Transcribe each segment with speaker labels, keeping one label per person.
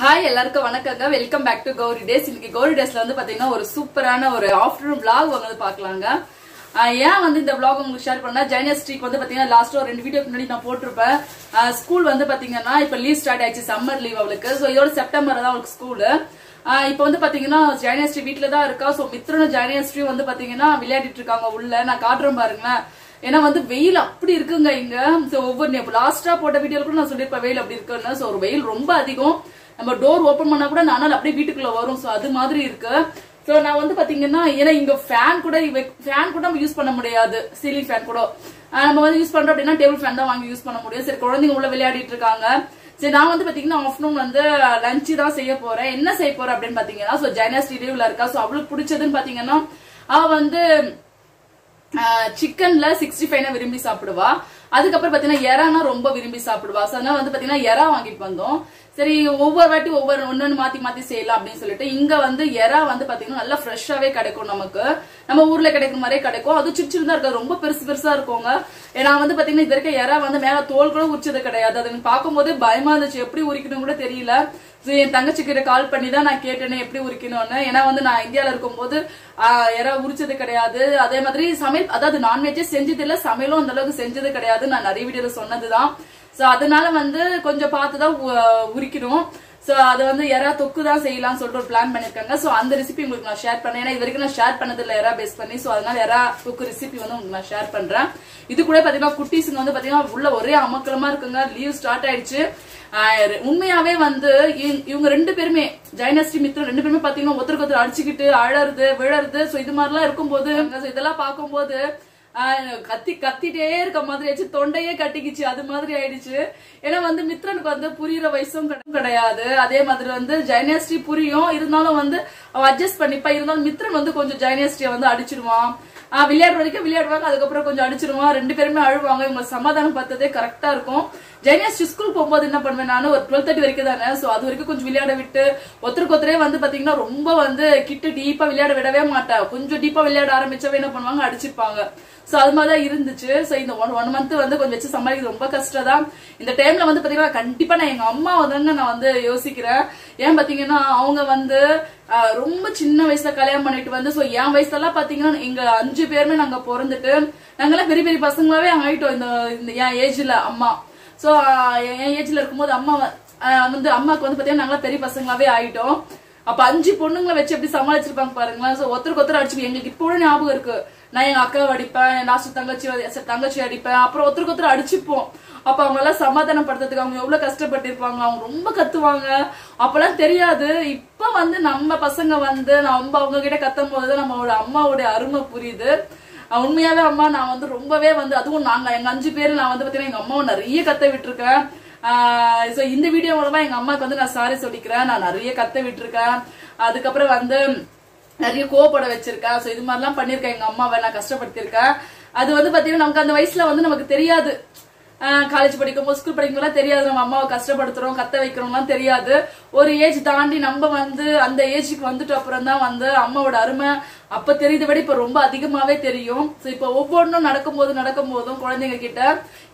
Speaker 1: hi எல்லாருக்கும் வணக்கங்க welcome back to Gowri days இன்னைக்கு கௌரி டேஸ்ல வந்து பாத்தீங்கன்னா ஒரு சூப்பரான ஒரு ஆஃப்டர்நூன் பிளாக் வந்து பாக்கலாங்க ஏன் வந்து இந்த பிளாக் உங்களுக்கு ஷேர் பண்ணா ஜெயனஸ் ஸ்ட்ரீக் வந்து பாத்தீங்கன்னா லாஸ்ட் ஒரு ரெண்டு வீடியோக்கு முன்னாடி நான் போட்டிருப்பேன் ஸ்கூல் வந்து பாத்தீங்கன்னா இப்ப லீவ் ஸ்டார்ட் ஆயிடுச்சு சம்மர் லீவ் அவளுக்கு ஸோ இதோட செப்டம்பர் தான் அவளுக்கு ஸ்கூலு இப்போ வந்து பாத்தீங்கன்னா ஸ்ட்ரீ வீட்டுல தான் இருக்கா ஸோ மித்ரனும் ஸ்ட்ரீ வந்து பாத்தீங்கன்னா விளையாடிட்டு இருக்காங்க உள்ள நான் காட்டுறேன் பாருங்களேன் ஏன்னா வந்து வெயில் அப்படி இருக்குங்க இங்க ஸோ ஒவ்வொரு லாஸ்டா போட்ட வீடியோ கூட நான் சொல்லியிருப்பேன் வெயில் அப்படி இருக்குன்னு ஸோ ஒரு வெயில் ரொம்ப அதிகம் நம்ம டோர் ஓப்பன் பண்ணா கூட நானால் அப்படியே வீட்டுக்குள்ள வரும் ஸோ அது மாதிரி இருக்கு ஸோ நான் வந்து பாத்தீங்கன்னா ஏன்னா இங்க ஃபேன் கூட ஃபேன் கூட நம்ம யூஸ் பண்ண முடியாது சீலிங் ஃபேன் கூட நம்ம வந்து யூஸ் பண்றோம் அப்படின்னா டேபிள் ஃபேன் தான் வாங்கி யூஸ் பண்ண முடியும் சரி குழந்தைங்க உள்ள விளையாடிட்டு இருக்காங்க சரி நான் வந்து பாத்தீங்கன்னா ஆஃப்டர்நூன் வந்து லஞ்ச் தான் செய்ய போறேன் என்ன செய்ய போறேன் அப்படின்னு பாத்தீங்கன்னா சோ ஜைனா ஸ்டீடியோல இருக்கா சோ அவளுக்கு பிடிச்சதுன்னு பாத்தீங்கன்னா அவ வந்து சிக்கன்ல சிக்ஸ்டி ஃபைவ்னா விரும்பி சாப்பிடுவா அதுக்கப்புறம் பாத்தீங்கன்னா எறானா ரொம்ப விரும்பி சாப்பிடுவா சோ வந்து பாத்தீங்கன்னா எறா வாங்கிட்டு வந்தோம் சரி ஒவ்வொரு வாட்டி ஒவ்வொரு ஒன்னொன்னு மாத்தி மாத்தி செய்யலாம் அப்படின்னு சொல்லிட்டு இங்க வந்து எறா வந்து பாத்தீங்கன்னா நல்லா ஃப்ரெஷ்ஷாவே கிடைக்கும் நமக்கு நம்ம ஊர்ல கிடைக்கிற மாதிரியே கிடைக்கும் அது சிறு தான் இருக்காது ரொம்ப பெருசு பெருசா இருக்கும்ங்க ஏன்னா வந்து பாத்தீங்கன்னா இது வரைக்கும் வந்து மேல தோல் கூட உரிச்சது கிடையாது அது பார்க்கும் போதே பயமா இருந்துச்சு எப்படி உரிக்கணும் கூட தெரியல என் தங்கச்சி கிட்ட கால் பண்ணி தான் நான் கேட்டேனே எப்படி உரிக்கணும்னு ஏன்னா வந்து நான் இந்தியாவில் இருக்கும்போது யாரா உரிச்சது கிடையாது அதே மாதிரி சமையல் அதாவது நான்வெஜ்ஜே செஞ்சது இல்ல சமையலும் அந்த அளவுக்கு செஞ்சது கிடையாது நான் நிறைய வீடியோல சொன்னதுதான் ஸோ அதனால வந்து கொஞ்சம் பார்த்து தான் உரிக்கணும் ஸோ அது வந்து யாரா தொக்கு தான் செய்யலாம்னு சொல்லிட்டு ஒரு பிளான் பண்ணியிருக்காங்க ஸோ அந்த ரெசிபி உங்களுக்கு நான் ஷேர் பண்ணேன் ஏன்னா இது வரைக்கும் நான் ஷேர் பண்ணதுல யாரா பேஸ் பண்ணி ஸோ அதனால யாரா தொக்கு ரெசிபி வந்து உங்களுக்கு நான் ஷேர் பண்ணுறேன் இது கூட பாத்தீங்கன்னா குட்டிஸ் வந்து பாத்தீங்கன்னா உள்ள ஒரே அமக்கலமா இருக்குங்க லீவ் ஸ்டார்ட் ஆயிடுச்சு உண்மையாவே வந்து இவங்க ரெண்டு பேருமே ஜெயனஸ்ரீ மித்ரம் ரெண்டு பேருமே பாத்தீங்கன்னா ஒருத்தருக்கு ஒருத்தர் அடிச்சுக்கிட்டு அழறது விழறது சோ இது மாதிரிலாம் இருக்கும்போது இதெல்லாம் பார்க்கும்போது கத்தி கத்திட்டே இருக்க மாதிரி ஆச்சு தொண்டையே கட்டிக்கிச்சு அது மாதிரி ஆயிடுச்சு ஏன்னா வந்து மித்ரனுக்கு வந்து புரியுற வயசும் கிடையாது அதே மாதிரி வந்து ஜைனியாஸ்ட்ரி புரியும் இருந்தாலும் வந்து அவன் அட்ஜஸ்ட் பண்ணிப்பா இருந்தாலும் மித்ரன் வந்து கொஞ்சம் ஜைனியாஸ்ட்ரியை வந்து ஆஹ் விளையாடுற வரைக்கும் விளையாடுவாங்க அதுக்கப்புறம் கொஞ்சம் அடிச்சிருவான் ரெண்டு பேருமே அழுவாங்க இவங்க சமாதானம் பார்த்ததே கரெக்டா இருக்கும் ஜெனியாஸ் ஸ்கூல் போகும்போது என்ன பண்ணுவேன் நானும் ஒரு டுவெல் தேர்ட்டி வரைக்கும் தானே ஸோ அது வரைக்கும் கொஞ்சம் விளையாட விட்டு ஒருத்தருக்கு ஒருத்தரே வந்து பாத்தீங்கன்னா ரொம்ப வந்து கிட்டு டீப்பா விளையாட விடவே மாட்டேன் கொஞ்சம் டீப்பா விளையாட ஆரம்பிச்சவே என்ன பண்ணுவாங்க அடிச்சிருப்பாங்க ஸோ அது மாதிரி தான் இருந்துச்சு ஸோ இந்த ஒன் ஒன் மந்த் வந்து கொஞ்சம் வச்சு சமாளிக்கிறது ரொம்ப கஷ்டம் தான் இந்த டைம்ல வந்து பாத்தீங்கன்னா கண்டிப்பா நான் எங்க அம்மா வந்து நான் வந்து யோசிக்கிறேன் ஏன் பாத்தீங்கன்னா அவங்க வந்து ரொம்ப சின்ன வயசுல கல்யாணம் பண்ணிட்டு வந்து ஸோ என் வயசுலலாம் பாத்தீங்கன்னா எங்க அஞ்சு பேருமே நாங்க பிறந்துட்டு நாங்கெல்லாம் பெரிய பெரிய பசங்களாவே ஆயிட்டோம் இந்த என் ஏஜ்ல அம்மா ஸோ என் ஏஜ்ல இருக்கும்போது அம்மா வந்து அம்மாவுக்கு வந்து பார்த்தீங்கன்னா நாங்களாம் பெரிய பசங்களாவே ஆயிட்டோம் அப்ப அஞ்சு பொண்ணுங்களை வச்சு எப்படி சமாளிச்சிருப்பாங்க பாருங்களேன் ஸோ ஒருத்தருக்கு ஒருத்தர் அடிச்சு எங்களுக்கு இப்போ ஞாபகம் இருக்கு நான் எங்க அக்காவை அடிப்பேன் நாசு தங்கச்சி தங்கச்சி அடிப்பேன் அப்புறம் ஒருத்தருக்கு ஒருத்தர் அடிச்சுப்போம் அப்ப அவங்க எல்லாம் சமாதானப்படுத்துறதுக்கு அவங்க எவ்வளவு கஷ்டப்பட்டு இருப்பாங்க அவங்க ரொம்ப கத்துவாங்க அப்பெல்லாம் தெரியாது இப்ப வந்து நம்ம பசங்க வந்து நம்ம அவங்க கிட்ட கத்தும் போது நம்மளோட அம்மாவுடைய அருமை புரியுது உண்மையாவே அம்மா நான் வந்து ரொம்பவே வந்து அதுவும் நாங்க எங்க அஞ்சு பேர் நான் வந்து பாத்தீங்கன்னா எங்க அம்மாவை நிறைய கத்த விட்டுருக்கேன் ஸோ இந்த வீடியோ மூலமா எங்க அம்மாவுக்கு வந்து நான் சாரி சொல்லிக்கிறேன் நான் நிறைய கத்த விட்டுருக்கேன் அதுக்கப்புறம் வந்து நிறைய கோவப்பட வச்சிருக்கேன் ஸோ இது மாதிரிலாம் பண்ணியிருக்கேன் எங்க அம்மாவை நான் கஷ்டப்படுத்திருக்கேன் அது வந்து பாத்தீங்கன்னா நமக்கு அந்த வயசுல வந்து நமக்கு தெரியாது காலேஜ் போது ஸ்கூல் போது தெரியாது நம்ம அம்மாவை கஷ்டப்படுத்துறோம் கத்த வைக்கிறோம்லாம் தெரியாது ஒரு ஏஜ் தாண்டி நம்ம வந்து அந்த ஏஜுக்கு வந்துட்டு அப்புறம் தான் வந்து அம்மாவோட அருமை அப்ப தெரியுத விட இப்ப ரொம்ப அதிகமாவே தெரியும் ஸோ இப்போ ஒவ்வொன்றும் போது நடக்கும் போதும் குழந்தைங்க கிட்ட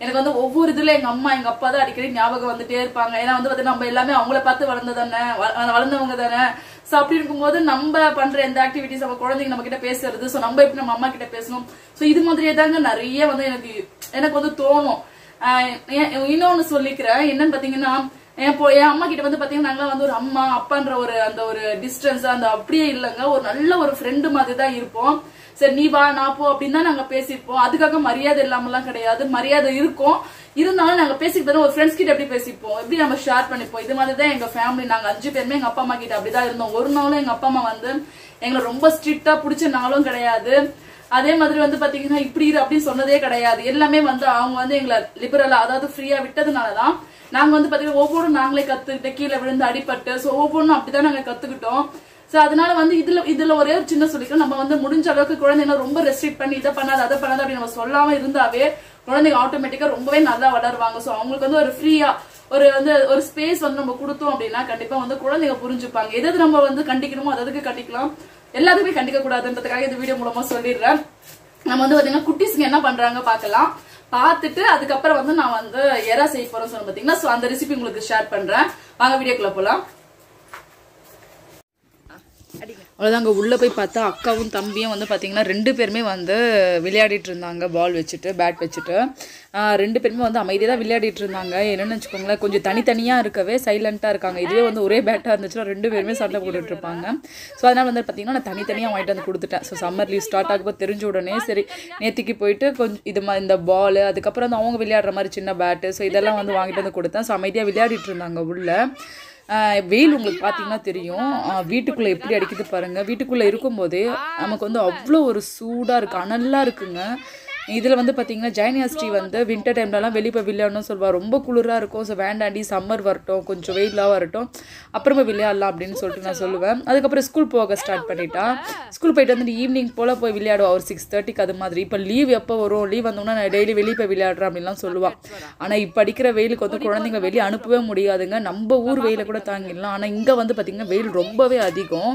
Speaker 1: எனக்கு வந்து ஒவ்வொரு இதுல எங்க அம்மா எங்க அப்பா தான் அடிக்கடி ஞாபகம் வந்துட்டே இருப்பாங்க ஏன்னா வந்து பார்த்தீங்கன்னா நம்ம எல்லாமே அவங்கள பார்த்து வளர்ந்து தானே வளர்ந்தவங்க தானே ஸோ அப்படி இருக்கும்போது நம்ம பண்ற எந்த ஆக்டிவிட்டிஸ் நம்ம குழந்தைங்க நம்ம கிட்ட பேசுறது ஸோ நம்ம எப்படி நம்ம அம்மா கிட்ட பேசணும் ஸோ இது மாதிரியே தாங்க நிறைய வந்து எனக்கு எனக்கு வந்து தோணும் இன்னொன்னு சொல்லிக்கிறேன் என்னன்னு பாத்தீங்கன்னா என் அம்மா கிட்ட வந்து பாத்தீங்கன்னா நாங்களாம் வந்து ஒரு அம்மா அப்பான்ற ஒரு அந்த ஒரு டிஸ்டன்ஸ் அந்த அப்படியே இல்லைங்க ஒரு நல்ல ஒரு ஃப்ரெண்டு மாதிரி தான் இருப்போம் சரி நீ வா நான் போ அப்படின்னு தான் நாங்க பேசிப்போம் அதுக்காக மரியாதை இல்லாமலாம் கிடையாது மரியாதை இருக்கும் இருந்தாலும் நாங்க பேசிக்கிட்டு ஒரு ஃப்ரெண்ட்ஸ் கிட்ட எப்படி பேசிப்போம் எப்படி நம்ம ஷேர் பண்ணிப்போம் இது மாதிரி தான் எங்க ஃபேமிலி நாங்க அஞ்சு பேருமே எங்க அப்பா அம்மா கிட்ட அப்படிதான் இருந்தோம் ஒரு நாளும் எங்க அப்பா அம்மா வந்து எங்களை ரொம்ப ஸ்ட்ரிக்டா பிடிச்ச நாளும் கிடையாது அதே மாதிரி வந்து பாத்தீங்கன்னா இப்படி இரு அப்படின்னு சொன்னதே கிடையாது எல்லாமே வந்து அவங்க வந்து எங்களை லிபரலா அதாவது ஃப்ரீயா விட்டதுனாலதான் நாங்க வந்து பாத்தீங்கன்னா ஒவ்வொன்றும் நாங்களே கத்துக்கிட்டு கீழே விழுந்து அடிபட்டு ஸோ ஒவ்வொன்றும் அப்படிதான் நாங்க கத்துக்கிட்டோம் ஸோ அதனால வந்து இதுல இதுல ஒரே ஒரு சின்ன சொல்லிக்கிறோம் நம்ம வந்து முடிஞ்ச அளவுக்கு குழந்தைங்க ரொம்ப ரெஸ்ட்ரிக்ட் பண்ணி இதை பண்ணாது அதை பண்ணாது அப்படின்னு நம்ம சொல்லாம இருந்தாவே குழந்தைங்க ஆட்டோமேட்டிக்கா ரொம்பவே நல்லா வளருவாங்க ஸோ அவங்களுக்கு வந்து ஒரு ஃப்ரீயா ஒரு வந்து ஒரு ஸ்பேஸ் வந்து நம்ம கொடுத்தோம் அப்படின்னா கண்டிப்பா வந்து குழந்தைங்க புரிஞ்சுப்பாங்க எது நம்ம வந்து கண்டிக்கணுமோ அதுக்கு கண்டிக்கலாம் எல்லாத்துக்குமே கண்டிக்க கூடாதுன்றதுக்காக இந்த வீடியோ மூலமா சொல்லிடுறேன் நம்ம வந்து பாத்தீங்கன்னா குட்டிஸ்க்கு என்ன பண்றாங்க பாக்கலாம் பாத்துட்டு அதுக்கப்புறம் வந்து நான் வந்து எரா செய்ய போறேன் சொன்னேன் பாத்தீங்கன்னா அந்த ரெசிபி உங்களுக்கு ஷேர் பண்றேன் வாங்க வீடியோக்குள்ள போலாம் அவ்வளோதான் அங்கே உள்ளே போய் பார்த்தா அக்காவும் தம்பியும் வந்து பார்த்திங்கன்னா ரெண்டு பேருமே வந்து விளையாடிட்டு இருந்தாங்க பால் வச்சுட்டு பேட் வச்சுட்டு ரெண்டு பேருமே வந்து அமைதியாக தான் விளையாடிட்டு இருந்தாங்க என்னென்னு வச்சுக்கோங்களேன் கொஞ்சம் தனித்தனியாக இருக்கவே சைலண்ட்டாக இருக்காங்க இதுவே வந்து ஒரே பேட்டாக இருந்துச்சுன்னா ரெண்டு பேருமே சண்டை போட்டுட்டு இருப்பாங்க ஸோ அதனால் வந்து பார்த்திங்கன்னா நான் தனித்தனியாக வாங்கிட்டு வந்து கொடுத்துட்டேன் ஸோ சம்மர் லீவ் ஸ்டார்ட் ஆகும்போது தெரிஞ்ச உடனே சரி நேற்றுக்கு போயிட்டு கொஞ்சம் இது மாதிரி இந்த பால் அதுக்கப்புறம் வந்து அவங்க விளையாடுற மாதிரி சின்ன பேட்டு ஸோ இதெல்லாம் வந்து வாங்கிட்டு வந்து கொடுத்தேன் ஸோ அமைதியாக விளையாடிட்டு இருந்தாங்க உள்ளே வெயில் உங்களுக்கு பார்த்தீங்கன்னா தெரியும் வீட்டுக்குள்ளே எப்படி அடிக்குது பாருங்கள் வீட்டுக்குள்ளே இருக்கும்போதே நமக்கு வந்து அவ்வளோ ஒரு சூடாக இருக்குது அனலாக இருக்குங்க இதில் வந்து பார்த்தீங்கன்னா ஜெயனியாஸ்ரீ வந்து வின்டர் டைம்லலாம் வெளியே போய் விளையாடணும்னு சொல்லுவாள் ரொம்ப குளிராக இருக்கும் ஸோ வேண்டாண்டி சம்மர் வரட்டும் கொஞ்சம் வெயிலாக வரட்டும் அப்புறமா விளையாடலாம் அப்படின்னு சொல்லிட்டு நான் சொல்லுவேன் அதுக்கப்புறம் ஸ்கூல் போக ஸ்டார்ட் பண்ணிட்டா ஸ்கூல் போயிட்டு வந்துட்டு ஈவினிங் போல் போய் விளையாடுவோம் ஒரு சிக்ஸ் தேர்ட்டிக்கு அது மாதிரி இப்போ லீவ் எப்போ வரும் லீவ் வந்தோம்னா நான் டெய்லி வெளியே போய் விளையாடுறேன் அப்படின்லாம் சொல்லுவாள் ஆனால் இப்போ அடிக்கிற வெயிலுக்கு வந்து குழந்தைங்க வெளியே அனுப்பவே முடியாதுங்க நம்ம ஊர் வெயிலை கூட தாங்கிடலாம் ஆனால் இங்கே வந்து பார்த்திங்கன்னா வெயில் ரொம்பவே அதிகம்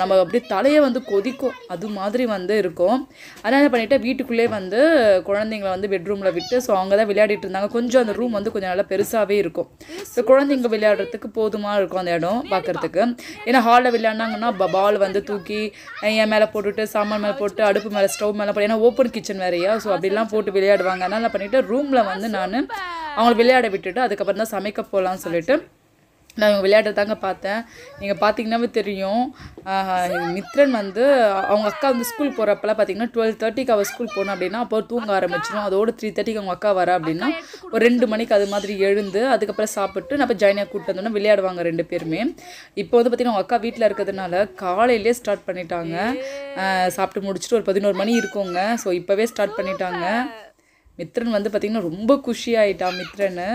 Speaker 1: நம்ம அப்படியே தலையை வந்து கொதிக்கும் அது மாதிரி வந்து இருக்கும் அதனால் என்ன பண்ணிட்டு வீட்டுக்குள்ளே வந்து குழந்தைங்களை வந்து பெட்ரூமில் விட்டு ஸோ அவங்க தான் விளையாடிட்டு இருந்தாங்க கொஞ்சம் அந்த ரூம் வந்து கொஞ்சம் நல்லா பெருசாகவே இருக்கும் ஸோ குழந்தைங்க விளையாடுறதுக்கு போதுமாக இருக்கும் அந்த இடம் பார்க்குறதுக்கு ஏன்னா ஹாலில் விளையாடினாங்கன்னா பால் வந்து தூக்கி என் மேலே போட்டுட்டு சாமான் மேலே போட்டு அடுப்பு மேலே ஸ்டவ் மேலே போட்டு ஏன்னா ஓப்பன் கிச்சன் வேறையா ஸோ அப்படிலாம் போட்டு விளையாடுவாங்க அதனால் பண்ணிவிட்டு ரூமில் வந்து நான் அவங்களை விளையாட விட்டுட்டு அதுக்கப்புறம் தான் சமைக்க போகலான்னு சொல்லிட்டு நான் இவங்க விளையாடுறதாங்க பார்த்தேன் நீங்கள் பார்த்தீங்கன்னாவே தெரியும் மித்ரன் வந்து அவங்க அக்கா வந்து ஸ்கூல் போகிறப்பெல்லாம் பார்த்தீங்கன்னா டுவெல் தேர்ட்டிக்கு அவள் ஸ்கூல் போனோம் அப்படின்னா அப்போ தூங்க ஆரம்பிச்சிடும் அதோட த்ரீ தேர்ட்டிக்கு அவங்க அக்கா வர அப்படின்னா ஒரு ரெண்டு மணிக்கு அது மாதிரி எழுந்து அதுக்கப்புறம் சாப்பிட்டு நான் இப்போ ஜாயினாக கூப்பிட்டு வந்தோன்னா விளையாடுவாங்க ரெண்டு பேருமே இப்போ வந்து பார்த்தீங்கன்னா அவங்க அக்கா வீட்டில் இருக்கிறதுனால காலையிலே ஸ்டார்ட் பண்ணிட்டாங்க சாப்பிட்டு முடிச்சுட்டு ஒரு பதினோரு மணி இருக்கோங்க ஸோ இப்போவே ஸ்டார்ட் பண்ணிட்டாங்க மித்ரன் வந்து பார்த்திங்கன்னா ரொம்ப குஷியாகிட்டான் மித்ரனு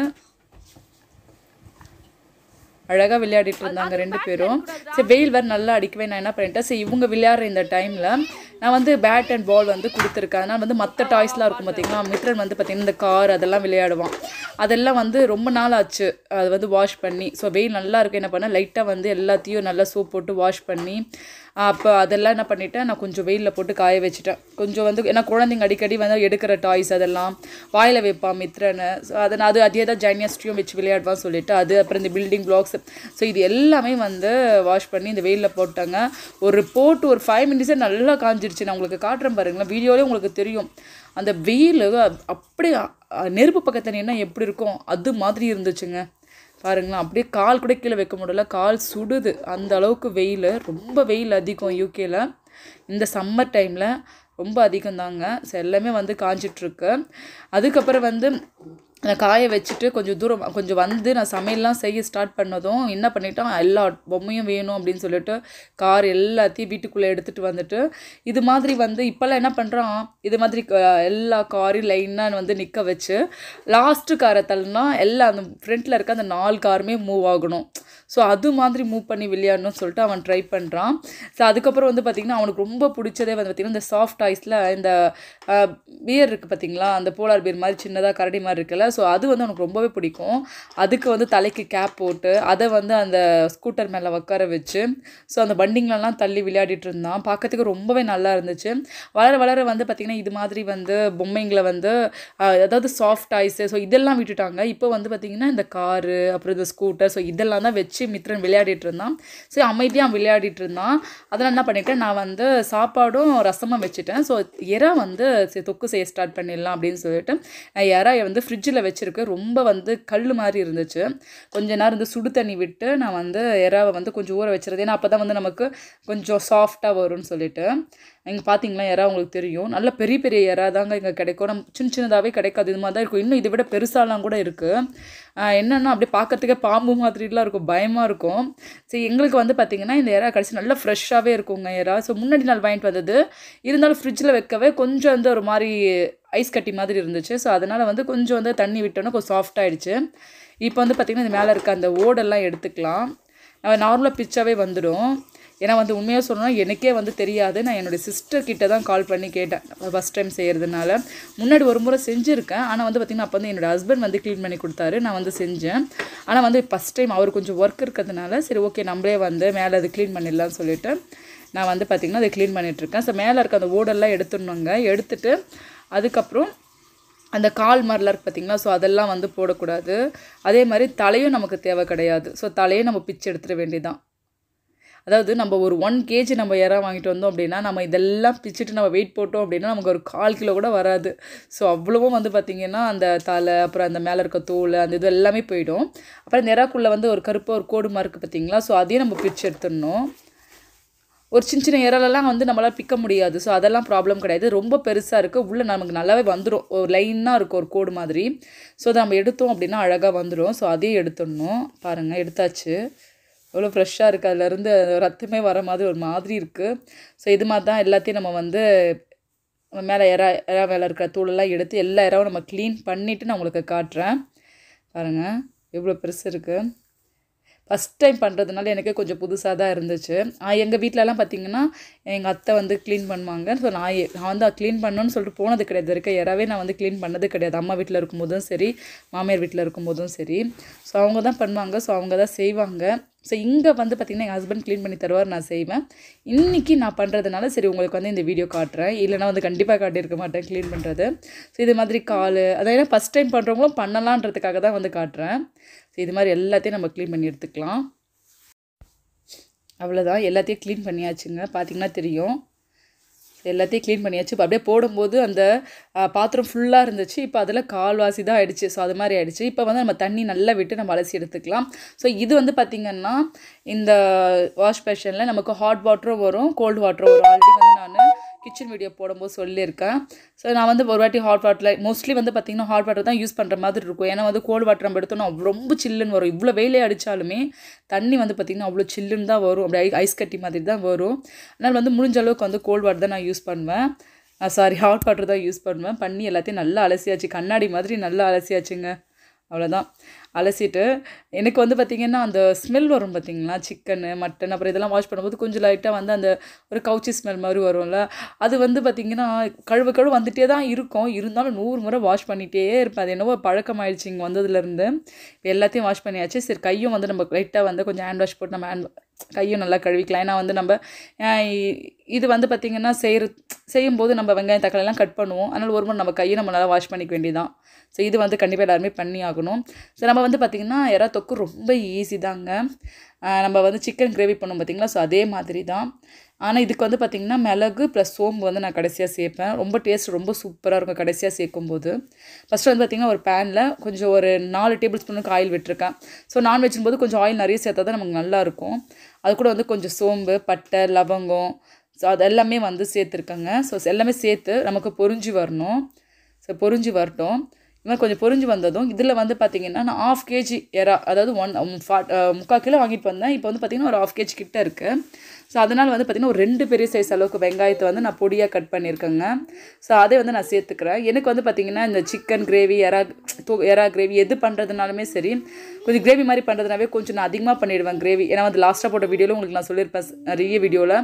Speaker 1: அழகாக விளையாடிட்டு இருந்தாங்க ரெண்டு பேரும் சரி வெயில் வேறு நல்லா அடிக்கவே நான் என்ன பண்ணிட்டேன் சரி இவங்க விளையாடுற இந்த டைமில் நான் வந்து பேட் அண்ட் பால் வந்து கொடுத்துருக்கேன் அதனால் வந்து மற்ற டாய்ஸ்லாம் இருக்கும் பார்த்திங்கன்னா மித்ரன் வந்து பார்த்திங்கன்னா இந்த கார் அதெல்லாம் விளையாடுவான் அதெல்லாம் வந்து ரொம்ப நாள் ஆச்சு அது வந்து வாஷ் பண்ணி ஸோ வெயில் நல்லா இருக்குது என்ன பண்ணேன் லைட்டாக வந்து எல்லாத்தையும் நல்லா சோப் போட்டு வாஷ் பண்ணி அப்போ அதெல்லாம் என்ன பண்ணிவிட்டேன் நான் கொஞ்சம் வெயிலில் போட்டு காய வச்சுட்டேன் கொஞ்சம் வந்து ஏன்னா குழந்தைங்க அடிக்கடி வந்து எடுக்கிற டாய்ஸ் அதெல்லாம் வாயில் வைப்பான் ஸோ அதை நான் அது அதே தான் ஜைனியாஸ்ட்ரியும் வச்சு விளையாடுவான்னு சொல்லிட்டு அது அப்புறம் இந்த பில்டிங் பிளாக்ஸ் ஸோ இது எல்லாமே வந்து வாஷ் பண்ணி இந்த வெயிலில் போட்டாங்க ஒரு போட்டு ஒரு ஃபைவ் மினிட்ஸே நல்லா காஞ்சிருச்சு நான் உங்களுக்கு காட்டுறேன் பாருங்களேன் வீடியோலேயே உங்களுக்கு தெரியும் அந்த வெயில் அப்படி நெருப்பு பக்கத்தில் என்ன எப்படி இருக்கும் அது மாதிரி இருந்துச்சுங்க பாருங்களேன் அப்படியே கால் கூட கீழே வைக்க முடியல கால் சுடுது அந்த அளவுக்கு வெயில் ரொம்ப வெயில் அதிகம் யூகேயில் இந்த சம்மர் டைமில் ரொம்ப அதிகம் தாங்க ஸோ எல்லாமே வந்து காஞ்சிட்ருக்கு அதுக்கப்புறம் வந்து அந்த காய வச்சுட்டு கொஞ்சம் தூரம் கொஞ்சம் வந்து நான் சமையல்லாம் செய்ய ஸ்டார்ட் பண்ணதும் என்ன பண்ணிட்டோம் எல்லா பொம்மையும் வேணும் அப்படின்னு சொல்லிட்டு கார் எல்லாத்தையும் வீட்டுக்குள்ளே எடுத்துகிட்டு வந்துட்டு இது மாதிரி வந்து இப்போல்லாம் என்ன பண்ணுறான் இது மாதிரி எல்லா காரையும் லைனாக வந்து நிற்க வச்சு லாஸ்ட்டு காரை தள்ளனா எல்லா அந்த ஃப்ரண்ட்டில் இருக்க அந்த நாலு காருமே மூவ் ஆகணும் ஸோ அது மாதிரி மூவ் பண்ணி விளையாடணும்னு சொல்லிட்டு அவன் ட்ரை பண்ணுறான் ஸோ அதுக்கப்புறம் வந்து பார்த்திங்கன்னா அவனுக்கு ரொம்ப பிடிச்சதே வந்து பார்த்திங்கன்னா இந்த சாஃப்ட் ஐஸில் இந்த பியர் இருக்குது பார்த்திங்களா அந்த போலார் பியர் மாதிரி சின்னதாக கரடி மாதிரி இருக்குல்ல ஸோ அது வந்து அவனுக்கு ரொம்பவே பிடிக்கும் அதுக்கு வந்து தலைக்கு கேப் போட்டு அதை வந்து அந்த ஸ்கூட்டர் மேலே உட்கார வச்சு ஸோ அந்த பண்டிங்லலாம் தள்ளி விளையாடிட்டு இருந்தான் பார்க்கறதுக்கு ரொம்பவே நல்லா இருந்துச்சு வளர வளர வந்து பார்த்திங்கன்னா இது மாதிரி வந்து பொம்மைங்களை வந்து அதாவது சாஃப்ட் டாய்ஸு ஸோ இதெல்லாம் விட்டுட்டாங்க இப்போ வந்து பார்த்திங்கன்னா இந்த காரு அப்புறம் இந்த ஸ்கூட்டர் ஸோ இதெல்லாம் தான் வச்சு மித்ரன் விளையாடிட்டு இருந்தான் ஸோ அமைதியாக விளையாடிட்டு இருந்தான் அதெல்லாம் என்ன பண்ணிட்டேன் நான் வந்து சாப்பாடும் ரசமாக வச்சுட்டேன் ஸோ எறா வந்து தொக்கு செய்ய ஸ்டார்ட் பண்ணிடலாம் அப்படின்னு சொல்லிட்டு நான் எறா வந்து ஃப்ரிட்ஜில் ஃப்ரிட்ஜில் வச்சுருக்கேன் ரொம்ப வந்து கல் மாதிரி இருந்துச்சு கொஞ்ச நேரம் வந்து சுடு தண்ணி விட்டு நான் வந்து எறாவை வந்து கொஞ்சம் ஊற வச்சுருது ஏன்னா அப்போ தான் வந்து நமக்கு கொஞ்சம் சாஃப்டாக வரும்னு சொல்லிட்டு இங்கே பார்த்தீங்களா எறா உங்களுக்கு தெரியும் நல்ல பெரிய பெரிய எறா தாங்க இங்கே கிடைக்கும் நம்ம சின்ன சின்னதாகவே கிடைக்காது இது மாதிரி தான் இருக்கும் இன்னும் இதை விட பெருசாலாம் கூட இருக்குது என்னென்னா அப்படியே பார்க்கறதுக்கே பாம்பு மாதிரிலாம் இருக்கும் பயமாக இருக்கும் சரி எங்களுக்கு வந்து பார்த்திங்கன்னா இந்த எறா கடைசி நல்லா ஃப்ரெஷ்ஷாகவே இருக்குங்க எறா ஸோ முன்னாடி நாள் வாங்கிட்டு வந்தது இருந்தாலும் ஃப்ரிட்ஜில் வைக்கவே கொஞ்சம் வந்து ஒரு மாதிரி ஐஸ் கட்டி மாதிரி இருந்துச்சு ஸோ அதனால் வந்து கொஞ்சம் வந்து தண்ணி விட்டோன்னா கொஞ்சம் சாஃப்ட் ஆகிடுச்சு இப்போ வந்து பார்த்திங்கன்னா இது மேலே இருக்க அந்த ஓடெல்லாம் எடுத்துக்கலாம் நம்ம நார்மலாக பிச்சாவே வந்துடும் ஏன்னா வந்து உண்மையாக சொல்லணும்னா எனக்கே வந்து தெரியாது நான் என்னுடைய சிஸ்டர் கிட்ட தான் கால் பண்ணி கேட்டேன் ஃபஸ்ட் டைம் செய்கிறதுனால முன்னாடி ஒரு முறை செஞ்சுருக்கேன் ஆனால் வந்து பார்த்திங்கன்னா அப்போ வந்து என்னோடய ஹஸ்பண்ட் வந்து க்ளீன் பண்ணி கொடுத்தாரு நான் வந்து செஞ்சேன் ஆனால் வந்து ஃபஸ்ட் டைம் அவர் கொஞ்சம் ஒர்க் இருக்கிறதுனால சரி ஓகே நம்மளே வந்து மேலே அது க்ளீன் பண்ணிடலாம்னு சொல்லிவிட்டு நான் வந்து பார்த்திங்கன்னா அதை க்ளீன் பண்ணிகிட்ருக்கேன் ஸோ மேலே இருக்க அந்த ஓடெல்லாம் எடுத்துடணுங்க எடுத்துட்டு அதுக்கப்புறம் அந்த கால் மாதிரிலாம் இருக்குது பார்த்திங்களா ஸோ அதெல்லாம் வந்து போடக்கூடாது அதே மாதிரி தலையும் நமக்கு தேவை கிடையாது ஸோ தலையும் நம்ம பிச்சு எடுத்துட வேண்டியதான் அதாவது நம்ம ஒரு ஒன் கேஜி நம்ம இறா வாங்கிட்டு வந்தோம் அப்படின்னா நம்ம இதெல்லாம் பிச்சுட்டு நம்ம வெயிட் போட்டோம் அப்படின்னா நமக்கு ஒரு கால் கிலோ கூட வராது ஸோ அவ்வளவும் வந்து பார்த்திங்கன்னா அந்த தலை அப்புறம் அந்த மேலே இருக்க தோல் அந்த இது எல்லாமே போயிடும் அப்புறம் நிறாக்குள்ளே வந்து ஒரு கருப்பாக ஒரு கோடு மாதிரி இருக்குது பார்த்திங்களா ஸோ அதையும் நம்ம பிச்சு எடுத்துடணும் ஒரு சின்ன சின்ன இறலெல்லாம் வந்து நம்மளால் பிக்க முடியாது ஸோ அதெல்லாம் ப்ராப்ளம் கிடையாது ரொம்ப பெருசாக இருக்குது உள்ளே நமக்கு நல்லாவே வந்துடும் ஒரு லைனாக இருக்கும் ஒரு கோடு மாதிரி ஸோ அதை நம்ம எடுத்தோம் அப்படின்னா அழகாக வந்துடும் ஸோ அதையும் எடுத்துடணும் பாருங்கள் எடுத்தாச்சு எவ்வளோ ஃப்ரெஷ்ஷாக இருக்குது அதுலேருந்து ரத்தமே வர மாதிரி ஒரு மாதிரி இருக்குது ஸோ இது மாதிரி தான் எல்லாத்தையும் நம்ம வந்து மேலே இற எறா மேலே இருக்கிற தூளெல்லாம் எடுத்து எல்லா இறாவும் நம்ம க்ளீன் பண்ணிவிட்டு நான் உங்களுக்கு காட்டுறேன் பாருங்கள் எவ்வளோ பெருசு இருக்குது ஃபஸ்ட் டைம் பண்ணுறதுனால எனக்கு கொஞ்சம் புதுசாக தான் இருந்துச்சு எங்கள் வீட்டிலலாம் பார்த்திங்கன்னா எங்கள் அத்தை வந்து க்ளீன் பண்ணுவாங்க ஸோ நான் நான் வந்து க்ளீன் பண்ணணும்னு சொல்லிட்டு போனது கிடையாது இருக்க யாராவே நான் வந்து க்ளீன் பண்ணது கிடையாது அம்மா வீட்டில் இருக்கும்போதும் சரி மாமியார் வீட்டில் இருக்கும்போதும் சரி ஸோ அவங்க தான் பண்ணுவாங்க ஸோ அவங்க தான் செய்வாங்க ஸோ இங்கே வந்து பார்த்திங்கன்னா என் ஹஸ்பண்ட் க்ளீன் பண்ணி தருவார் நான் செய்வேன் இன்றைக்கி நான் பண்ணுறதுனால சரி உங்களுக்கு வந்து இந்த வீடியோ காட்டுறேன் இல்லைனா வந்து கண்டிப்பாக காட்டியிருக்க மாட்டேன் க்ளீன் பண்ணுறது ஸோ இது மாதிரி கால் அதாவது ஃபஸ்ட் டைம் பண்ணுறவங்களும் பண்ணலான்றதுக்காக தான் வந்து காட்டுறேன் ஸோ இது மாதிரி எல்லாத்தையும் நம்ம க்ளீன் பண்ணி எடுத்துக்கலாம் அவ்வளோதான் எல்லாத்தையும் க்ளீன் பண்ணியாச்சுங்க பார்த்திங்கன்னா தெரியும் எல்லாத்தையும் க்ளீன் பண்ணியாச்சு இப்போ அப்படியே போடும்போது அந்த பாத்திரம் ஃபுல்லாக இருந்துச்சு இப்போ அதில் கால்வாசி தான் ஆகிடுச்சு ஸோ அது மாதிரி ஆகிடுச்சு இப்போ வந்து நம்ம தண்ணி நல்லா விட்டு நம்ம அலசி எடுத்துக்கலாம் ஸோ இது வந்து பார்த்திங்கன்னா இந்த வாஷ் பேஷனில் நமக்கு ஹாட் வாட்டரும் வரும் கோல்டு வாட்டரும் வரும் ஆல்ரெடி வந்து நான் கிச்சன் வீடியோ போடும்போது சொல்லியிருக்கேன் ஸோ நான் வந்து ஒரு வாட்டி ஹாட் வாட்டரில் மோஸ்ட்லி வந்து பார்த்திங்கன்னா ஹாட் வாட்டர் தான் யூஸ் பண்ணுற மாதிரி இருக்கும் ஏன்னா வந்து கோல்டு வாட்டர் நம்ம எடுத்தோன்னா ரொம்ப சில்லுன்னு வரும் இவ்வளோ வெயிலே அடித்தாலுமே தண்ணி வந்து பார்த்திங்கன்னா அவ்வளோ சில்லுன்னு தான் வரும் அப்படியே ஐஸ் கட்டி மாதிரி தான் வரும் அதனால் வந்து முடிஞ்ச அளவுக்கு வந்து கோல்டு வாட்டர் தான் நான் யூஸ் பண்ணுவேன் சாரி ஹாட் வாட்டர் தான் யூஸ் பண்ணுவேன் பண்ணி எல்லாத்தையும் நல்லா அலசியாச்சு கண்ணாடி மாதிரி நல்லா அலசியாச்சுங்க அவ்வளோதான் அலசிட்டு எனக்கு வந்து பார்த்திங்கன்னா அந்த ஸ்மெல் வரும் பார்த்திங்களா சிக்கனு மட்டன் அப்புறம் இதெல்லாம் வாஷ் பண்ணும்போது கொஞ்சம் லைட்டாக வந்து அந்த ஒரு கவுச்சி ஸ்மெல் மாதிரி வரும்ல அது வந்து பார்த்திங்கன்னா கழுவு கழுவு வந்துகிட்டே தான் இருக்கும் இருந்தாலும் நூறு முறை வாஷ் பண்ணிகிட்டே இருப்பேன் அது என்னவோ ஆயிடுச்சு இங்கே வந்ததுலேருந்து எல்லாத்தையும் வாஷ் பண்ணியாச்சு சரி கையும் வந்து நம்ம லைட்டாக வந்து கொஞ்சம் ஹேண்ட் வாஷ் போட்டு நம்ம ஹேண்ட் கையும் நல்லா கழுவிக்கலாம் ஏன்னா வந்து நம்ம இது வந்து பார்த்திங்கன்னா செய்கிற செய்யும்போது நம்ம வெங்காயம் தக்காளிலாம் கட் பண்ணுவோம் அதனால் ஒரு முறை நம்ம கையை நம்ம நல்லா வாஷ் பண்ணிக்க வேண்டியதான் ஸோ இது வந்து கண்டிப்பாக எல்லாருமே பண்ணி ஆகணும் ஸோ நம்ம வந்து பார்த்திங்கன்னா எறா தொக்கு ரொம்ப ஈஸி தாங்க நம்ம வந்து சிக்கன் கிரேவி பண்ணும் பார்த்திங்களா ஸோ அதே மாதிரி தான் ஆனால் இதுக்கு வந்து பார்த்திங்கன்னா மிளகு ப்ளஸ் சோம்பு வந்து நான் கடைசியாக சேர்ப்பேன் ரொம்ப டேஸ்ட் ரொம்ப சூப்பராக இருக்கும் கடைசியாக சேர்க்கும்போது ஃபஸ்ட்டு வந்து பார்த்திங்கன்னா ஒரு பேனில் கொஞ்சம் ஒரு நாலு டேபிள் ஸ்பூனுக்கு ஆயில் விட்டுருக்கேன் ஸோ நான்வெஜ்ஜும் போது கொஞ்சம் ஆயில் நிறைய சேர்த்தா தான் நமக்கு நல்லாயிருக்கும் அது கூட வந்து கொஞ்சம் சோம்பு பட்டை லவங்கம் ஸோ அது எல்லாமே வந்து சேர்த்துருக்கேங்க ஸோ எல்லாமே சேர்த்து நமக்கு பொறிஞ்சு வரணும் ஸோ பொறிஞ்சு வரட்டும் இவன் கொஞ்சம் பொறிஞ்சு வந்ததும் இதில் வந்து பார்த்தீங்கன்னா நான் ஆஃப் கேஜி எறா அதாவது ஒன் ஃபா um, uh, முக்கால் கிலோ வாங்கிட்டு வந்தேன் இப்போ வந்து பார்த்திங்கன்னா ஒரு ஆஃப் கேஜி கிட்டே இருக்குது ஸோ அதனால் வந்து பார்த்திங்கன்னா ஒரு ரெண்டு பெரிய சைஸ் அளவுக்கு வெங்காயத்தை வந்து நான் பொடியாக கட் பண்ணியிருக்கேங்க ஸோ அதை வந்து நான் சேர்த்துக்கிறேன் எனக்கு வந்து பார்த்திங்கன்னா இந்த சிக்கன் கிரேவி எரா தூ எரா கிரேவி எது பண்ணுறதுனாலுமே சரி கொஞ்சம் கிரேவி மாதிரி பண்ணுறதுனாவே கொஞ்சம் நான் அதிகமாக பண்ணிடுவேன் கிரேவி ஏன்னா வந்து லாஸ்ட்டாக போட்ட வீடியோவில் உங்களுக்கு நான் சொல்லியிருப்பேன் நிறைய வீடியோவில்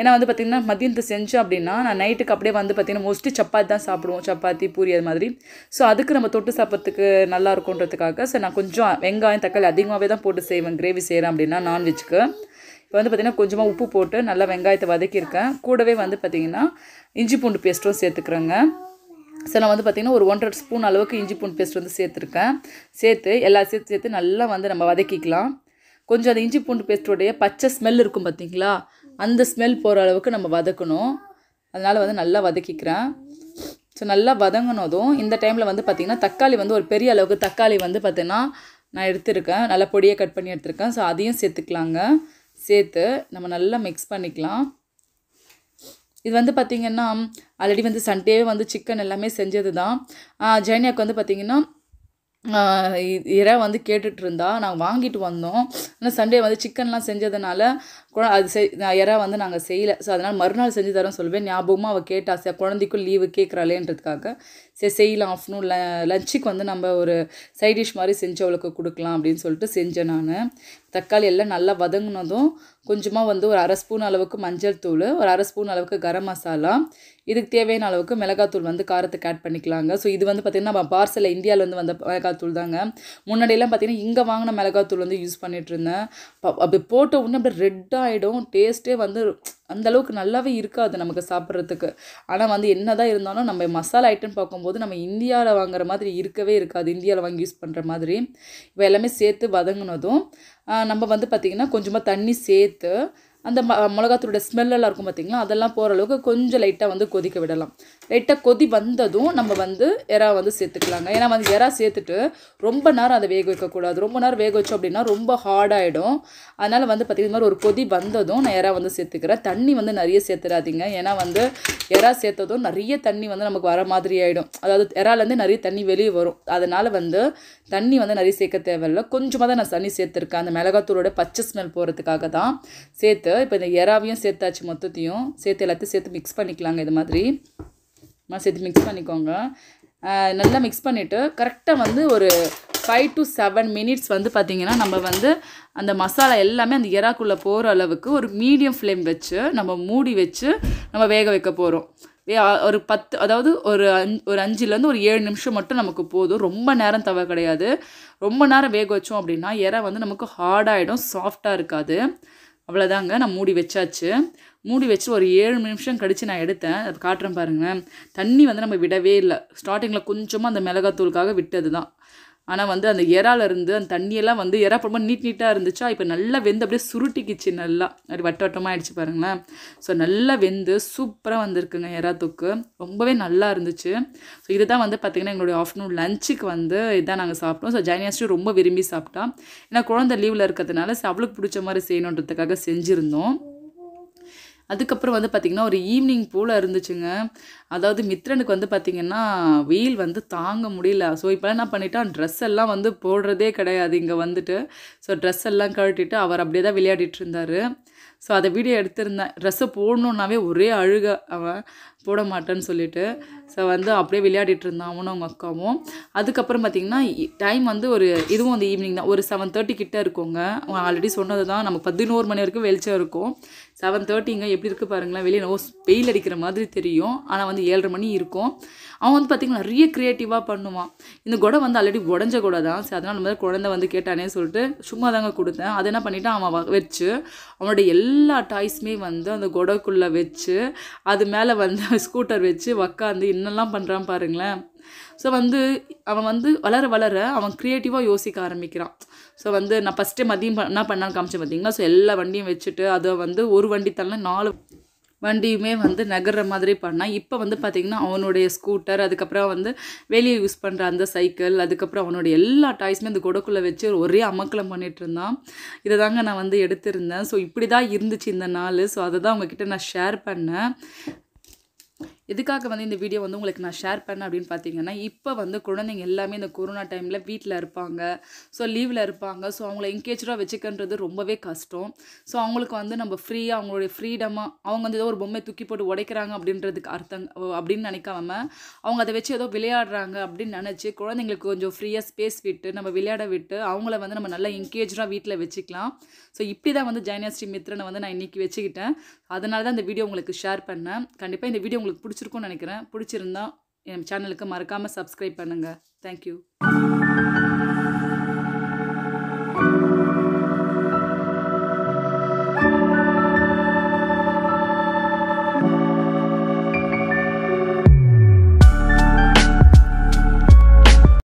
Speaker 1: ஏன்னா வந்து பார்த்திங்கன்னா மதியத்தை செஞ்சோம் அப்படின்னா நான் நைட்டுக்கு அப்படியே வந்து பார்த்திங்கன்னா மோஸ்ட்லி சப்பாத்தி தான் சாப்பிடுவோம் சப்பாத்தி பூரி அது மாதிரி ஸோ அதுக்கு நம்ம தொட்டு சாப்பிட்றதுக்கு நல்லா இருக்குன்றதுக்காக ஸோ நான் கொஞ்சம் வெங்காயம் தக்காளி அதிகமாகவே தான் போட்டு செய்வேன் கிரேவி செய்கிறேன் அப்படின்னா நான்வெஜ்க்கு இப்போ வந்து பார்த்திங்கன்னா கொஞ்சமாக உப்பு போட்டு நல்லா வெங்காயத்தை வதக்கியிருக்கேன் கூடவே வந்து பார்த்திங்கன்னா இஞ்சி பூண்டு பேஸ்ட்டும் சேர்த்துக்கிறேங்க ஸோ நான் வந்து பார்த்திங்கன்னா ஒரு ஒன்றரை ஸ்பூன் அளவுக்கு இஞ்சி பூண்டு பேஸ்ட் வந்து சேர்த்துருக்கேன் சேர்த்து எல்லா சேர்த்து சேர்த்து நல்லா வந்து நம்ம வதக்கிக்கலாம் கொஞ்சம் அந்த இஞ்சி பூண்டு பேஸ்ட்டோடைய பச்சை ஸ்மெல் இருக்கும் பார்த்திங்களா அந்த ஸ்மெல் போகிற அளவுக்கு நம்ம வதக்கணும் அதனால் வந்து நல்லா வதக்கிக்கிறேன் ஸோ நல்லா வதங்கினதும் இந்த டைமில் வந்து பார்த்திங்கன்னா தக்காளி வந்து ஒரு பெரிய அளவுக்கு தக்காளி வந்து பார்த்திங்கன்னா நான் எடுத்திருக்கேன் நல்லா பொடியை கட் பண்ணி எடுத்திருக்கேன் ஸோ அதையும் சேர்த்துக்கலாங்க சேர்த்து நம்ம நல்லா மிக்ஸ் பண்ணிக்கலாம் இது வந்து பார்த்திங்கன்னா ஆல்ரெடி வந்து சண்டேவே வந்து சிக்கன் எல்லாமே செஞ்சது தான் ஜைனியாக்கு வந்து பார்த்திங்கன்னா இரை வந்து கேட்டுட்ருந்தா நாங்கள் வாங்கிட்டு வந்தோம் ஆனால் சண்டே வந்து சிக்கன்லாம் செஞ்சதுனால குழ அது செய் எறா வந்து நாங்கள் செய்யலை ஸோ அதனால் மறுநாள் செஞ்சு தரோம் சொல்வேன் ஞாபகமாக அவள் கேட்டா சார் குழந்தைக்கும் லீவு கேட்குறாளேன்றதுக்காக சரி செய்யலாம் ஆஃப்டர்நூன் ல லஞ்சுக்கு வந்து நம்ம ஒரு சைட் டிஷ் மாதிரி செஞ்சு அவளுக்கு கொடுக்கலாம் அப்படின்னு சொல்லிட்டு செஞ்சேன் நான் தக்காளி எல்லாம் நல்லா வதங்கினதும் கொஞ்சமாக வந்து ஒரு அரை ஸ்பூன் அளவுக்கு மஞ்சள் தூள் ஒரு அரை ஸ்பூன் அளவுக்கு கரம் மசாலா இதுக்கு தேவையான அளவுக்கு மிளகாத்தூள் வந்து காரத்தை ஆட் பண்ணிக்கலாங்க ஸோ இது வந்து பார்த்திங்கன்னா நம்ம பார்சலில் இந்தியாவிலேருந்து வந்த மிளகாத்தூள் தாங்க முன்னாடியெல்லாம் பார்த்திங்கன்னா இங்கே வாங்கின மிளகாத்தூள் வந்து யூஸ் பண்ணிகிட்டு இருந்தேன் அப்படி போட்ட உடனே அப்படியே ரெட்டாக ஆகிடும் டேஸ்ட்டே வந்து அந்தளவுக்கு நல்லாவே இருக்காது நமக்கு சாப்பிட்றதுக்கு ஆனால் வந்து என்ன தான் இருந்தாலும் நம்ம மசாலா ஐட்டம் பார்க்கும்போது நம்ம இந்தியாவில் வாங்குற மாதிரி இருக்கவே இருக்காது இந்தியாவில் வாங்கி யூஸ் பண்ணுற மாதிரி இப்போ எல்லாமே சேர்த்து வதங்கினதும் நம்ம வந்து பார்த்திங்கன்னா கொஞ்சமாக தண்ணி சேர்த்து அந்த ம மிளகாத்தூளோட ஸ்மெல்லெல்லாம் இருக்கும் பார்த்திங்களா அதெல்லாம் போகிற அளவுக்கு கொஞ்சம் லைட்டாக வந்து கொதிக்க விடலாம் லைட்டாக கொதி வந்ததும் நம்ம வந்து எறா வந்து சேர்த்துக்கலாங்க ஏன்னா வந்து எறா சேர்த்துட்டு ரொம்ப நேரம் அதை வேக வைக்கக்கூடாது ரொம்ப நேரம் வேக வச்சோம் அப்படின்னா ரொம்ப ஹார்டாகிடும் அதனால் வந்து மாதிரி ஒரு கொதி வந்ததும் நான் எறா வந்து சேர்த்துக்கிறேன் தண்ணி வந்து நிறைய சேர்த்துடாதீங்க ஏன்னா வந்து எறா சேர்த்ததும் நிறைய தண்ணி வந்து நமக்கு வர மாதிரி ஆகிடும் அதாவது எறாலேருந்து நிறைய தண்ணி வெளியே வரும் அதனால் வந்து தண்ணி வந்து நிறைய சேர்க்க தேவையில்லை கொஞ்சமாக தான் நான் தண்ணி சேர்த்துருக்கேன் அந்த மிளகாத்தூளோட பச்சை ஸ்மெல் போகிறதுக்காக தான் சேர்த்து இப்போ இந்த எறாவையும் சேர்த்தாச்சு மொத்தத்தையும் சேர்த்து எல்லாத்தையும் சேர்த்து மிக்ஸ் பண்ணிக்கலாங்க இது மாதிரி சேர்த்து மிக்ஸ் பண்ணிக்கோங்க நல்லா மிக்ஸ் பண்ணிவிட்டு கரெக்டாக வந்து ஒரு ஃபைவ் டு செவன் மினிட்ஸ் வந்து பார்த்திங்கன்னா நம்ம வந்து அந்த மசாலா எல்லாமே அந்த எறாக்குள்ளே போகிற அளவுக்கு ஒரு மீடியம் ஃப்ளேம் வச்சு நம்ம மூடி வச்சு நம்ம வேக வைக்க போகிறோம் ஒரு பத்து அதாவது ஒரு அஞ் ஒரு அஞ்சுலேருந்து ஒரு ஏழு நிமிஷம் மட்டும் நமக்கு போதும் ரொம்ப நேரம் தவ கிடையாது ரொம்ப நேரம் வேக வச்சோம் அப்படின்னா இறை வந்து நமக்கு ஹார்டாகிடும் சாஃப்டாக இருக்காது அவ்வளோதாங்க நான் மூடி வச்சாச்சு மூடி வச்சு ஒரு ஏழு நிமிஷம் கழித்து நான் எடுத்தேன் அது காட்டுறேன் பாருங்கள் தண்ணி வந்து நம்ம விடவே இல்லை ஸ்டார்டிங்கில் கொஞ்சமாக அந்த மிளகாத்தூளுக்காக விட்டது தான் ஆனால் வந்து அந்த இறாலேருந்து அந்த தண்ணியெல்லாம் வந்து எறா போடும்போது நீட் நீட்டாக இருந்துச்சா இப்போ நல்லா வெந்து அப்படியே சுருட்டிக்குச்சு நல்லா அது வட்ட வட்டமாக ஆயிடுச்சு பாருங்களேன் ஸோ நல்லா வெந்து சூப்பராக வந்திருக்குங்க இறா தொக்கு ரொம்பவே நல்லா இருந்துச்சு ஸோ இதுதான் வந்து பார்த்திங்கன்னா எங்களுடைய ஆஃப்டர்நூன் லஞ்சுக்கு வந்து இதான் நாங்கள் சாப்பிட்டோம் ஸோ ஜானியாஸ்டி ரொம்ப விரும்பி சாப்பிட்டா ஏன்னா குழந்தை லீவில் இருக்கிறதுனால அவளுக்கு பிடிச்ச மாதிரி செய்யணுன்றதுக்காக செஞ்சுருந்தோம் அதுக்கப்புறம் வந்து பார்த்திங்கன்னா ஒரு ஈவினிங் போல் இருந்துச்சுங்க அதாவது மித்ரனுக்கு வந்து பார்த்திங்கன்னா வெயில் வந்து தாங்க முடியல ஸோ இப்போலாம் என்ன பண்ணிட்டான் ட்ரெஸ் எல்லாம் வந்து போடுறதே கிடையாது இங்கே வந்துட்டு ஸோ ட்ரெஸ் எல்லாம் கழட்டிட்டு அவர் அப்படியே தான் விளையாடிட்டு இருந்தார் ஸோ அதை வீடியோ எடுத்திருந்தேன் ட்ரெஸ்ஸை போடணுன்னாவே ஒரே அழுக அவன் போட மாட்டேன்னு சொல்லிட்டு ஸோ வந்து அப்படியே விளையாடிட்டு இருந்தான் அவனும் அவங்க அக்காவும் அதுக்கப்புறம் பார்த்திங்கன்னா டைம் வந்து ஒரு இதுவும் வந்து ஈவினிங் தான் ஒரு செவன் தேர்ட்டி கிட்டே இருக்கோங்க ஆல்ரெடி சொன்னது தான் நம்ம பதினோரு மணி வரைக்கும் வெளிச்சம் இருக்கும் செவன் தேர்ட்டிங்க எப்படி இருக்குது பாருங்களேன் வெளியே நோஸ் வெயில் அடிக்கிற மாதிரி தெரியும் ஆனால் வந்து ஏழரை மணி இருக்கும் அவன் வந்து பார்த்திங்கன்னா நிறைய க்ரியேட்டிவாக பண்ணுவான் இந்த குடை வந்து ஆல்ரெடி உடஞ்ச குடை தான் சரி அதனால் மாதிரி குழந்தை வந்து கேட்டானே சொல்லிட்டு சும்மா தாங்க கொடுத்தேன் அதை என்ன பண்ணிவிட்டு அவன் வச்சு அவனோட எல்லா டாய்ஸுமே வந்து அந்த குடைக்குள்ளே வச்சு அது மேலே வந்து ஸ்கூட்டர் வச்சு உக்காந்து என்னெல்லாம் பண்ணுறான் பாருங்களேன் ஸோ வந்து அவன் வந்து வளர வளர அவன் க்ரியேட்டிவாக யோசிக்க ஆரம்பிக்கிறான் ஸோ வந்து நான் ஃபஸ்ட்டே மதியம் என்ன பண்ணான்னு காமிச்சேன் பார்த்தீங்களா ஸோ எல்லா வண்டியும் வச்சுட்டு அதை வந்து ஒரு வண்டி தள்ள நாலு வண்டியுமே வந்து நகர்ற மாதிரி பண்ணான் இப்போ வந்து பார்த்திங்கன்னா அவனுடைய ஸ்கூட்டர் அதுக்கப்புறம் வந்து வெளியே யூஸ் பண்ணுற அந்த சைக்கிள் அதுக்கப்புறம் அவனுடைய எல்லா டாய்ஸுமே அந்த குடக்குள்ளே வச்சு ஒரே அமக்கலம் பண்ணிகிட்டு இருந்தான் இதை தாங்க நான் வந்து எடுத்திருந்தேன் ஸோ இப்படி தான் இருந்துச்சு இந்த நாள் ஸோ அதை தான் அவங்கக்கிட்ட நான் ஷேர் பண்ணேன் எதுக்காக வந்து இந்த வீடியோ வந்து உங்களுக்கு நான் ஷேர் பண்ணேன் அப்படின்னு பார்த்தீங்கன்னா இப்போ வந்து குழந்தைங்க எல்லாமே இந்த கொரோனா டைமில் வீட்டில் இருப்பாங்க ஸோ லீவில் இருப்பாங்க ஸோ அவங்கள என்கேஜாக வச்சுக்கன்றது ரொம்பவே கஷ்டம் ஸோ அவங்களுக்கு வந்து நம்ம ஃப்ரீயாக அவங்களுடைய ஃப்ரீடமாக அவங்க வந்து ஏதோ ஒரு பொம்மை தூக்கி போட்டு உடைக்கிறாங்க அப்படின்றதுக்கு அர்த்தம் அப்படின்னு நினைக்காம அவங்க அதை வச்சு ஏதோ விளையாடுறாங்க அப்படின்னு நினச்சி குழந்தைங்களுக்கு கொஞ்சம் ஃப்ரீயாக ஸ்பேஸ் விட்டு நம்ம விளையாட விட்டு அவங்கள வந்து நம்ம நல்லா என்கேஜாக வீட்டில் வச்சுக்கலாம் ஸோ இப்படி தான் வந்து ஜெயனாஸ்ரீ மித்ரனை வந்து நான் இன்றைக்கி வச்சுக்கிட்டேன் அதனால தான் இந்த வீடியோ உங்களுக்கு ஷேர் பண்ணேன் கண்டிப்பாக இந்த வீடியோ உங்களுக்கு பிடிச்சி பிடிச்சிருக்கும்னு நினைக்கிறேன் பிடிச்சிருந்தா என் சேனலுக்கு மறக்காமல் சப்ஸ்கிரைப் பண்ணுங்கள் தேங்க்யூ